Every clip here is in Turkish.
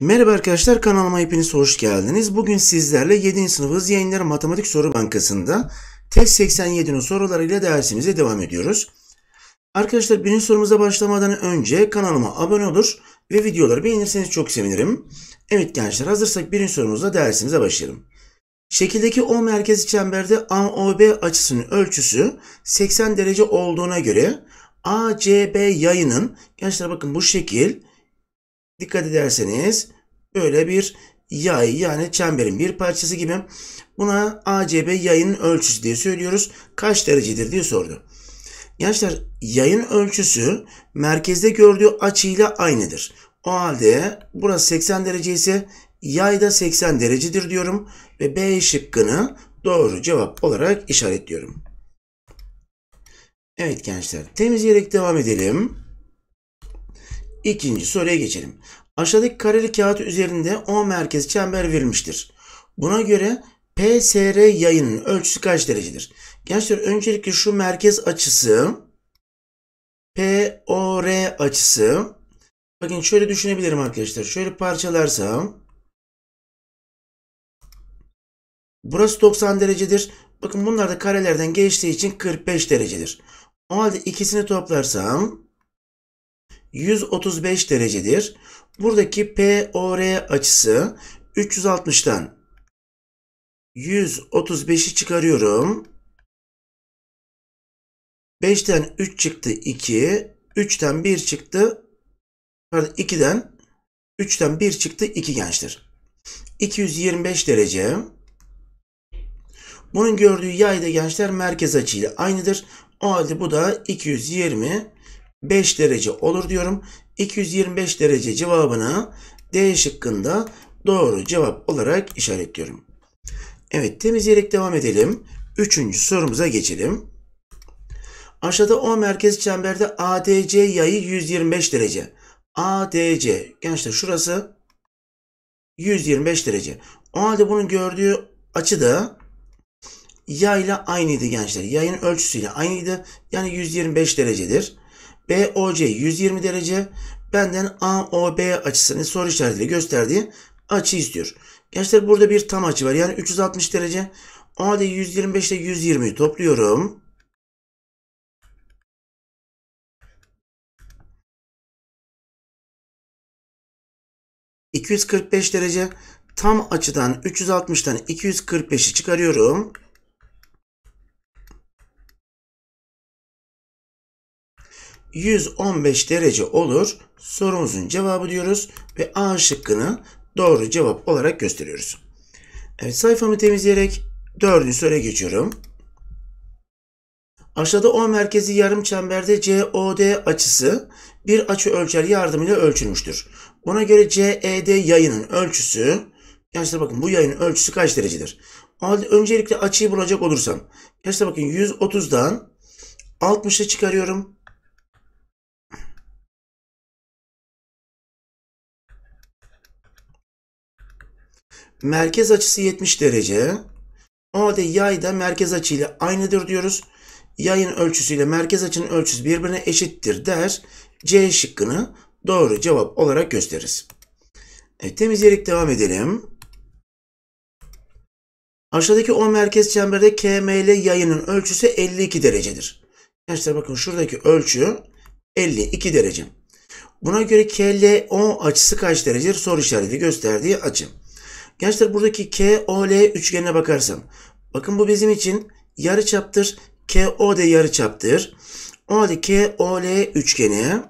Merhaba arkadaşlar kanalıma hepiniz hoş geldiniz. Bugün sizlerle 7. sınıf hız yayınları matematik soru bankasında test 87'nin sorularıyla dersimize devam ediyoruz. Arkadaşlar birinci sorumuza başlamadan önce kanalıma abone olur ve videoları beğenirseniz çok sevinirim. Evet gençler hazırsak birinci sorumuzla dersimize başlayalım. Şekildeki O merkezi çemberde AOB açısının ölçüsü 80 derece olduğuna göre ACB yayının gençler bakın bu şekil dikkat ederseniz böyle bir yay yani çemberin bir parçası gibi buna ACB yayının ölçüsü diye söylüyoruz. Kaç derecedir diye sordu. Gençler yayın ölçüsü merkezde gördüğü açıyla aynıdır. O halde burası 80 derece ise yayda 80 derecedir diyorum ve B şıkkını doğru cevap olarak işaretliyorum. Evet gençler temizleyerek devam edelim. İkinci soruya geçelim. Aşağıdaki kareli kağıt üzerinde O merkez çember verilmiştir. Buna göre PSR yayının ölçüsü kaç derecedir? Gençler öncelikle şu merkez açısı POR açısı Bakın şöyle düşünebilirim arkadaşlar. Şöyle parçalarsam Burası 90 derecedir. Bakın bunlar da karelerden geçtiği için 45 derecedir. O halde ikisini toplarsam 135 derecedir. Buradaki POR açısı 360'tan 135'i çıkarıyorum. 5'ten 3 çıktı 2. 3'ten 1 çıktı. Pardon 2'den 3'ten 1 çıktı 2 gençtir. 225 derece. Bunun gördüğü yayda gençler merkez açıyla aynıdır. O halde bu da 225 derece olur diyorum. 225 derece cevabına D şıkkında doğru cevap olarak işaretliyorum. Evet temizleyerek devam edelim. Üçüncü sorumuza geçelim. Aşağıda O merkez çemberde ADC yayı 125 derece. ADC gençler şurası 125 derece. O halde bunun gördüğü açı da yağ ile aynıydı gençler. Yayın ölçüsüyle aynıydı. Yani 125 derecedir. BOC 120 derece. Benden AOB açısını soru işaretiyle gösterdiği açı istiyor. Gençler burada bir tam açı var. Yani 360 derece. O halde 125 ile 120'yi topluyorum. ...245 derece tam açıdan 360'tan 245'i çıkarıyorum. 115 derece olur. Sorumuzun cevabı diyoruz ve A şıkkını doğru cevap olarak gösteriyoruz. Evet sayfamı temizleyerek dördüncü soruya geçiyorum. Aşağıda O merkezi yarım çemberde COD açısı bir açı ölçer yardımıyla ölçülmüştür. Buna göre CED yayının ölçüsü, gençler bakın bu yayının ölçüsü kaç derecedir? öncelikle açıyı bulacak olursam, gençler bakın 130'dan 60'ı çıkarıyorum. merkez açısı 70 derece. O halde yay da merkez açıyla aynıdır diyoruz. Yayın ölçüsüyle merkez açının ölçüsü birbirine eşittir der. C şıkkını doğru cevap olarak gösteririz. Evet, temizleyerek devam edelim. Aşağıdaki o merkez çemberde KML yayının ölçüsü 52 derecedir. Gençler bakın şuradaki ölçü 52 derece. Buna göre KLO açısı kaç derecedir? Soru işareti gösterdiği açı. Gençler buradaki KOL üçgenine bakarsam. Bakın bu bizim için yarı çaptır. de yarı çaptır. O halde KOL üçgeni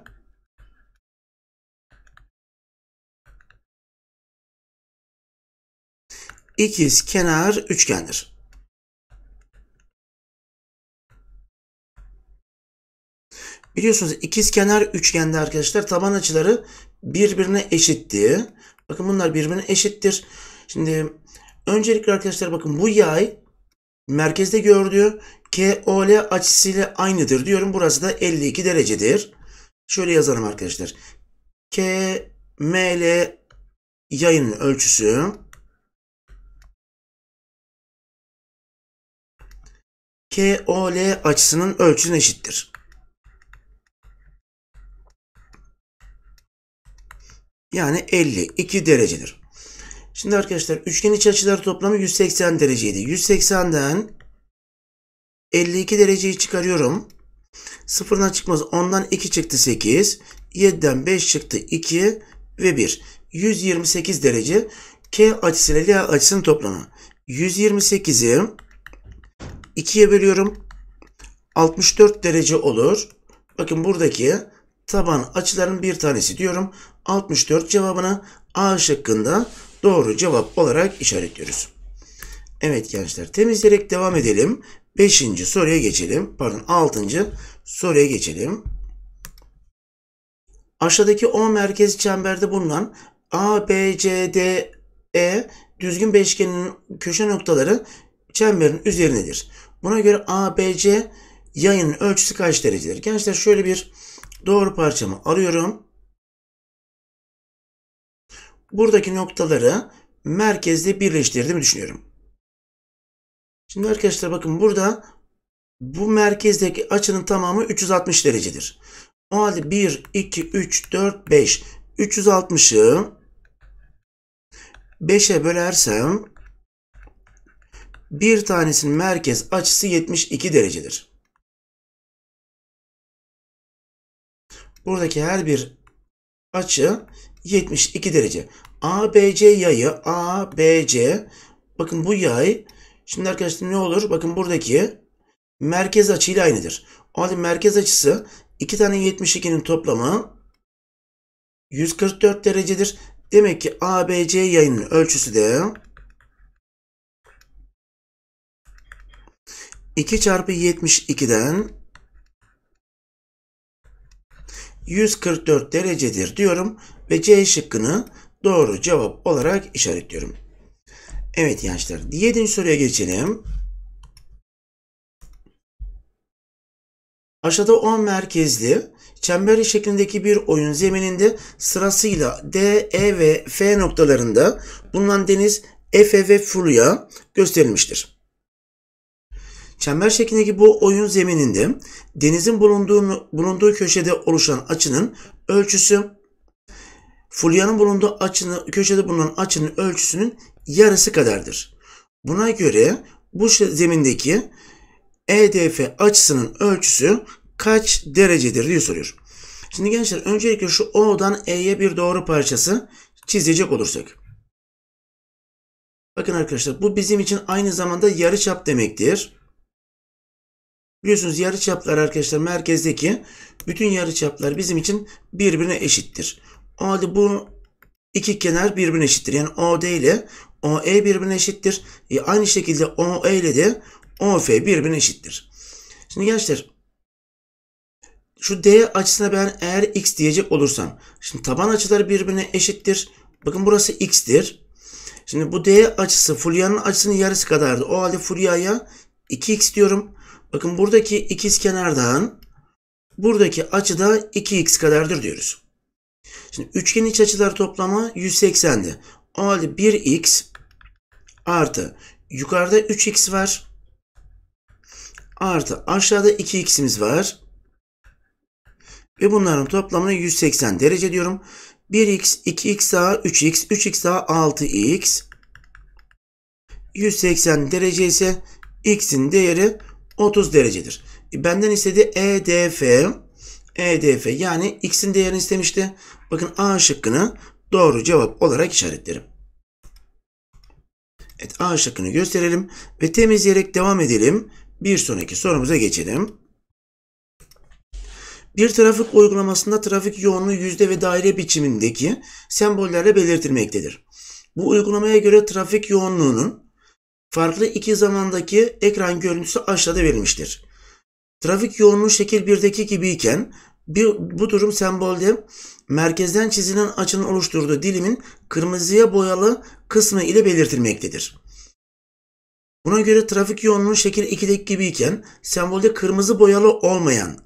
ikiz kenar üçgendir. Biliyorsunuz ikiz kenar üçgende arkadaşlar taban açıları birbirine eşitti. Bakın bunlar birbirine eşittir. Şimdi öncelikle arkadaşlar bakın bu yay merkezde gördüğü KOL açısıyla aynıdır diyorum. Burası da 52 derecedir. Şöyle yazalım arkadaşlar. KML yayın ölçüsü KOL açısının ölçüsüne eşittir. Yani 52 derecedir. Şimdi arkadaşlar üçgen iç açıları toplamı 180 dereceydi. 180'den 52 dereceyi çıkarıyorum. Sıfırdan çıkmaz. 10'dan 2 çıktı 8. 7'den 5 çıktı 2 ve 1. 128 derece K açısı ile L açısının toplamı. 128'i 2'ye bölüyorum. 64 derece olur. Bakın buradaki taban açıların bir tanesi diyorum. 64 cevabına A şıkkında doğru cevap olarak işaretliyoruz. Evet gençler temizleyerek devam edelim. Beşinci soruya geçelim. Pardon altıncı soruya geçelim. Aşağıdaki 10 merkez çemberde bulunan A, B, C, D, E düzgün beşgenin köşe noktaları çemberin üzerindedir. Buna göre A, B, C yayının ölçüsü kaç derecedir? Gençler şöyle bir doğru parçamı alıyorum buradaki noktaları merkezde birleştirdiğimi düşünüyorum. Şimdi arkadaşlar bakın burada bu merkezdeki açının tamamı 360 derecedir. O halde 1, 2, 3, 4, 5. 360'ı 5'e bölersem bir tanesinin merkez açısı 72 derecedir. Buradaki her bir açı 72 derece. ABC yayı ABC bakın bu yay şimdi arkadaşlar ne olur? Bakın buradaki merkez açıyla aynıdır. O halde merkez açısı iki tane 72'nin toplamı 144 derecedir. Demek ki ABC yayının ölçüsü de 2 çarpı 72'den 144 derecedir diyorum ve C şıkkını doğru cevap olarak işaretliyorum. Evet gençler, 7. soruya geçelim. Aşağıda 10 merkezli çember şeklindeki bir oyun zemininde sırasıyla D, E ve F noktalarında bulunan deniz Efe ve Fulya gösterilmiştir. Çember şeklindeki bu oyun zemininde denizin bulunduğu, bulunduğu köşede oluşan açının ölçüsü Fulyanın bulunduğu açının, köşede bulunan açının ölçüsünün yarısı kadardır. Buna göre bu zemindeki EDF açısının ölçüsü kaç derecedir diye soruyor. Şimdi gençler öncelikle şu O'dan E'ye bir doğru parçası çizecek olursak. Bakın arkadaşlar bu bizim için aynı zamanda yarı çap demektir. Biliyorsunuz yarı çaplar arkadaşlar merkezdeki bütün yarı çaplar bizim için birbirine eşittir. A'lı bu iki kenar birbirine eşittir. Yani OD ile OE birbirine eşittir. E aynı şekilde OE ile de OF birbirine eşittir. Şimdi gençler şu D açısına ben eğer X diyecek olursam. Şimdi taban açıları birbirine eşittir. Bakın burası X'tir. Şimdi bu D açısı Fulya'nın açısının yarısı kadardı. O halde Fulya'ya 2X diyorum. Bakın buradaki ikiz kenardan buradaki açı da 2X kadardır diyoruz. Şimdi üçgenin iç açıları toplamı 180'di. O halde 1x artı yukarıda 3x var. Artı aşağıda 2x'imiz var. Ve bunların toplamını 180 derece diyorum. 1x, 2x daha 3x, 3x daha 6x. 180 derece ise x'in değeri 30 derecedir. E, benden istediği EDF EDF yani x'in değerini istemişti. Bakın A şıkkını doğru cevap olarak işaretlerim. Evet A şıkkını gösterelim ve temizleyerek devam edelim. Bir sonraki sorumuza geçelim. Bir trafik uygulamasında trafik yoğunluğu yüzde ve daire biçimindeki sembollerle belirtilmektedir. Bu uygulamaya göre trafik yoğunluğunun farklı iki zamandaki ekran görüntüsü aşağıda verilmiştir. Trafik yoğunluğu şekil 1'deki gibiyken bir, bu durum sembolde merkezden çizilen açının oluşturduğu dilimin kırmızıya boyalı kısmı ile belirtilmektedir. Buna göre trafik yoğunluğu şekil 2'deki gibiyken sembolde kırmızı boyalı olmayan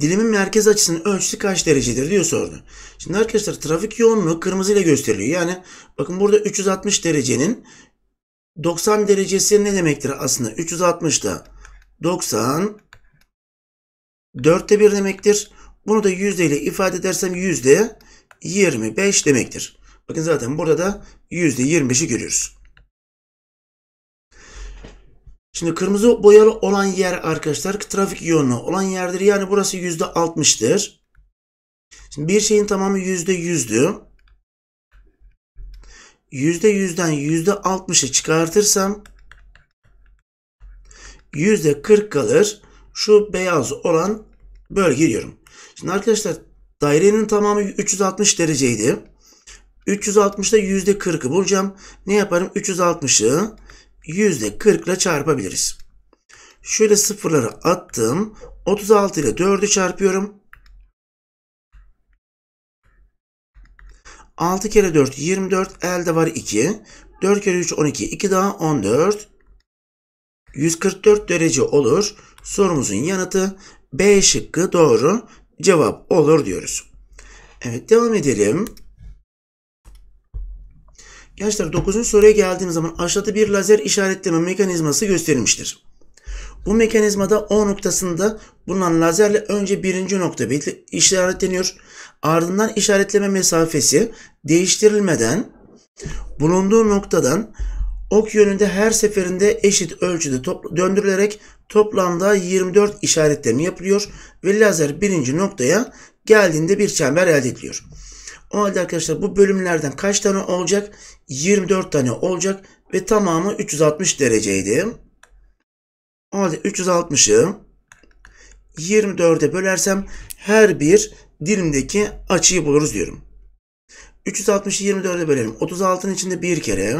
dilimin merkez açısının ölçüsü kaç derecedir diyor sordu. Şimdi arkadaşlar trafik yoğunluğu kırmızı ile gösteriliyor. Yani bakın burada 360 derecenin 90 derecesi ne demektir aslında? 360 da. 90 4'te 1 demektir. Bunu da yüzde ile ifade edersem yüzde 25 demektir. Bakın zaten burada da yüzde 25'i görüyoruz. Şimdi kırmızı boyalı olan yer arkadaşlar trafik yoğunluğu olan yerdir. Yani burası yüzde 60'tır. Şimdi bir şeyin tamamı yüzde 100'dü. Yüzde 100'den yüzde 60'ı çıkartırsam %40 kalır. Şu beyaz olan bölge diyorum. Şimdi arkadaşlar dairenin tamamı 360 dereceydi. 360'da %40'ı bulacağım. Ne yaparım? 360'ı %40'la çarpabiliriz. Şöyle sıfırları attım. 36 ile 4'ü çarpıyorum. 6 kere 4 24 elde var 2. 4 kere 3 12 2 daha 14. 144 derece olur. Sorumuzun yanıtı B şıkkı doğru cevap olur diyoruz. Evet devam edelim. Gençler 9. soruya geldiğimiz zaman aşağıda bir lazer işaretleme mekanizması gösterilmiştir. Bu mekanizmada O noktasında bulunan lazerle önce birinci nokta işaretleniyor. Ardından işaretleme mesafesi değiştirilmeden bulunduğu noktadan ok yönünde her seferinde eşit ölçüde top, döndürülerek toplamda 24 işaretleme yapılıyor ve lazer birinci noktaya geldiğinde bir çember elde ediliyor. O halde arkadaşlar bu bölümlerden kaç tane olacak? 24 tane olacak ve tamamı 360 dereceydi. O halde 360'ı 24'e bölersem her bir dilimdeki açıyı buluruz diyorum. 360'ı 24'e bölelim. 36'ın içinde bir kere.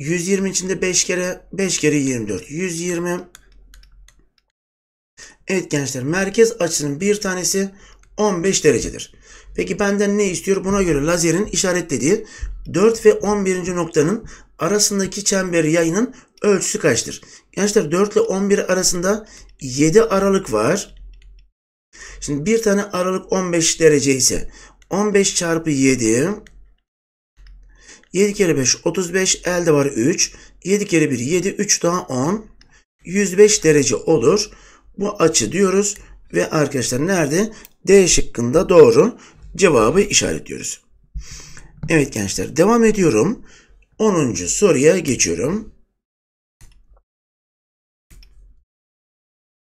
120 içinde 5 kere 5 kere 24. 120. Evet gençler merkez açının bir tanesi 15 derecedir. Peki benden ne istiyor? Buna göre lazerin işaretlediği 4 ve 11. noktanın arasındaki çember yayının ölçüsü kaçtır? Gençler 4 ile 11 arasında 7 aralık var. Şimdi bir tane aralık 15 derece ise 15 çarpı 7 7 kere 5 35 elde var 3. 7 kere 1 7 3 daha 10. 105 derece olur. Bu açı diyoruz ve arkadaşlar nerede? D şıkkında doğru cevabı işaretliyoruz. Evet gençler devam ediyorum. 10. soruya geçiyorum.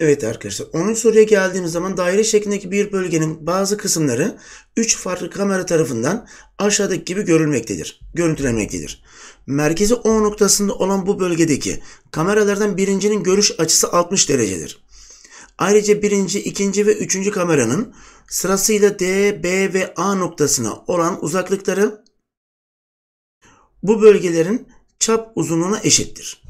Evet arkadaşlar 10. soruya geldiğimiz zaman daire şeklindeki bir bölgenin bazı kısımları 3 farklı kamera tarafından aşağıdaki gibi görülmektedir, görüntülenmektedir. Merkezi O noktasında olan bu bölgedeki kameralardan birincinin görüş açısı 60 derecedir. Ayrıca birinci, ikinci ve üçüncü kameranın sırasıyla D, B ve A noktasına olan uzaklıkları bu bölgelerin çap uzunluğuna eşittir.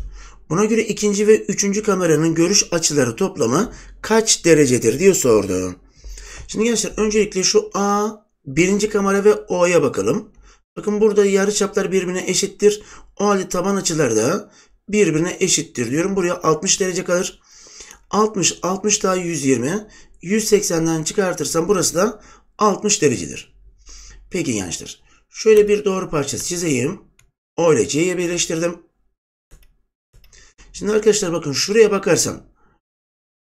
Buna göre ikinci ve üçüncü kameranın görüş açıları toplamı kaç derecedir diye sordu. Şimdi gençler öncelikle şu A birinci kamera ve O'ya bakalım. Bakın burada yarı çaplar birbirine eşittir. O halde taban açıları da birbirine eşittir diyorum. Buraya 60 derece kalır. 60, 60 daha 120. 180'den çıkartırsam burası da 60 derecedir. Peki gençler. Şöyle bir doğru parçası çizeyim. O ile C'ye birleştirdim. Şimdi arkadaşlar bakın şuraya bakarsam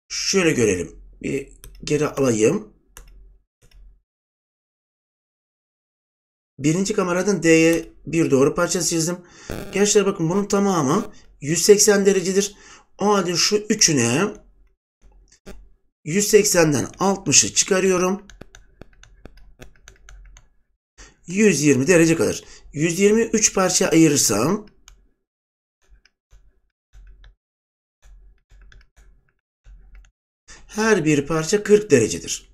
şöyle görelim. Bir geri alayım. Birinci kameradan D'ye bir doğru parça çizdim. Gençler bakın bunun tamamı 180 derecedir. O halde şu üçüne 180'den 60'ı çıkarıyorum. 120 derece kadar. 120 3 parça ayırırsam her bir parça 40 derecedir.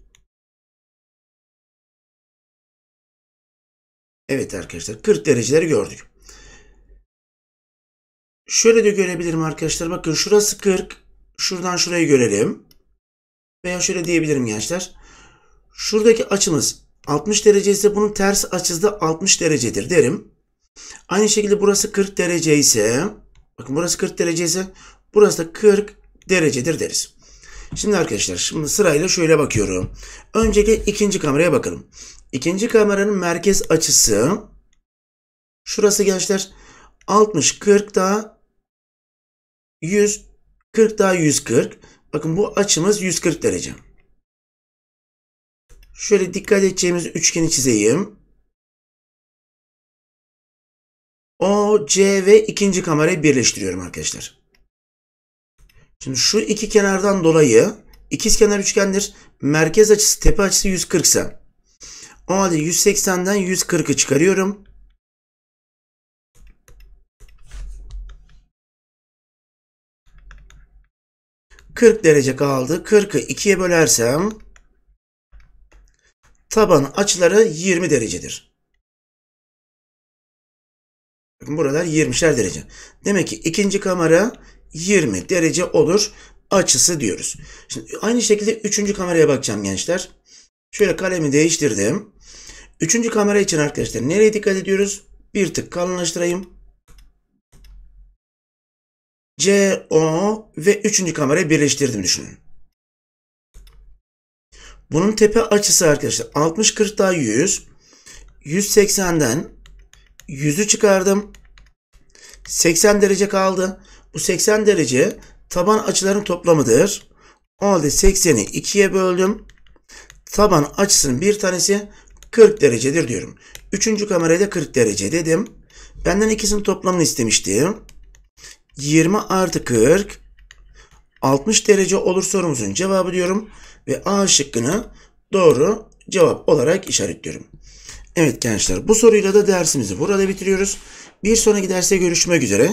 Evet arkadaşlar 40 dereceleri gördük. Şöyle de görebilirim arkadaşlar. Bakın şurası 40. Şuradan şurayı görelim. Veya şöyle diyebilirim gençler. Şuradaki açımız 60 derece ise bunun ters açısı da 60 derecedir derim. Aynı şekilde burası 40 derece ise bakın burası 40 derece ise burası da 40 derecedir deriz. Şimdi arkadaşlar şimdi sırayla şöyle bakıyorum. Öncelikle ikinci kameraya bakalım. İkinci kameranın merkez açısı şurası gençler 60 40 daha 100 40 daha 140. Bakın bu açımız 140 derece. Şöyle dikkat edeceğimiz üçgeni çizeyim. O, C ve ikinci kamerayı birleştiriyorum arkadaşlar. Şimdi şu iki kenardan dolayı ikizkenar üçgendir. Merkez açısı tepe açısı 140 ise o halde 180'den 140'ı çıkarıyorum. Kırk derece kaldı. Kırkı ikiye bölersem taban açıları 20 derecedir. Bakın buralar 20'şer derece. Demek ki ikinci kamera 20 derece olur açısı diyoruz. Şimdi aynı şekilde üçüncü kameraya bakacağım gençler. Şöyle kalemi değiştirdim. Üçüncü kamera için arkadaşlar nereye dikkat ediyoruz? Bir tık kalınlaştırayım. Co ve üçüncü kamerayı birleştirdim düşünün. Bunun tepe açısı arkadaşlar 60-40 daha 100. 180'den 100'ü çıkardım. 80 derece kaldı. Bu 80 derece taban açıların toplamıdır. O halde 80'i 2'ye böldüm. Taban açısının bir tanesi 40 derecedir diyorum. Üçüncü kamerada 40 derece dedim. Benden ikisinin toplamını istemişti. 20 artı 40 60 derece olur sorumuzun cevabı diyorum. Ve A şıkkını doğru cevap olarak işaretliyorum. Evet gençler bu soruyla da dersimizi burada bitiriyoruz. Bir sonraki derste görüşmek üzere.